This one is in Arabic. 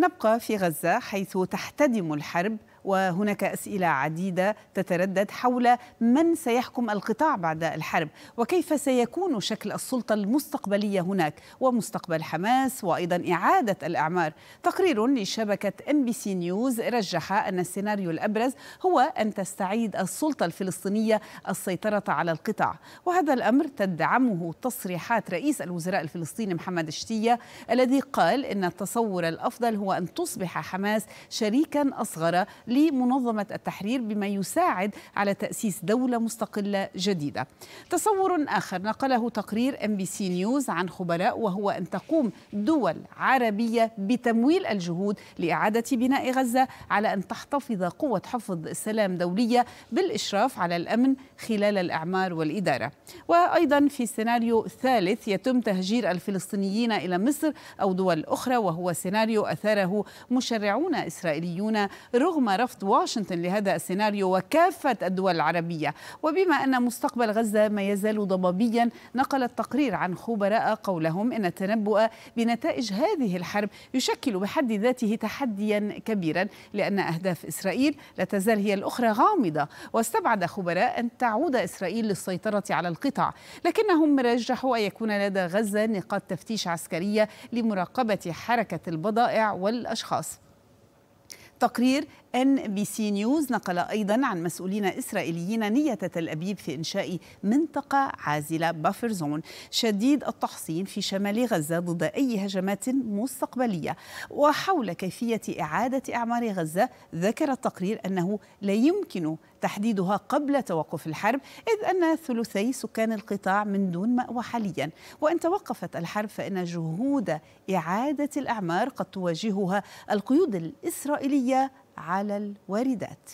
نبقى في غزة حيث تحتدم الحرب وهناك أسئلة عديدة تتردد حول من سيحكم القطاع بعد الحرب وكيف سيكون شكل السلطة المستقبلية هناك ومستقبل حماس وأيضا إعادة الأعمار تقرير لشبكة ام بي سي نيوز رجح أن السيناريو الأبرز هو أن تستعيد السلطة الفلسطينية السيطرة على القطاع وهذا الأمر تدعمه تصريحات رئيس الوزراء الفلسطيني محمد الشتية الذي قال إن التصور الأفضل هو أن تصبح حماس شريكا أصغر لمنظمة التحرير بما يساعد على تأسيس دولة مستقلة جديدة تصور آخر نقله تقرير ام بي سي نيوز عن خبراء وهو أن تقوم دول عربية بتمويل الجهود لإعادة بناء غزة على أن تحتفظ قوة حفظ السلام دولية بالإشراف على الأمن خلال الإعمار والإدارة وأيضا في سيناريو ثالث يتم تهجير الفلسطينيين إلى مصر أو دول أخرى وهو سيناريو أثاره مشرعون إسرائيليون رغم رفض واشنطن لهذا السيناريو وكافة الدول العربية وبما أن مستقبل غزة ما يزال ضبابيا نقل التقرير عن خبراء قولهم أن التنبؤ بنتائج هذه الحرب يشكل بحد ذاته تحديا كبيرا لأن أهداف إسرائيل لا تزال هي الأخرى غامضة واستبعد خبراء أن تعود إسرائيل للسيطرة على القطاع لكنهم رجحوا أن يكون لدى غزة نقاط تفتيش عسكرية لمراقبة حركة البضائع والأشخاص تقرير ان بي سي نيوز نقل ايضا عن مسؤولين اسرائيليين نيه تل ابيب في انشاء منطقه عازله بافر زون شديد التحصين في شمال غزه ضد اي هجمات مستقبليه وحول كيفيه اعاده اعمار غزه ذكر التقرير انه لا يمكن تحديدها قبل توقف الحرب إذ أن ثلثي سكان القطاع من دون مأوى حاليا وإن توقفت الحرب فإن جهود إعادة الأعمار قد تواجهها القيود الإسرائيلية على الواردات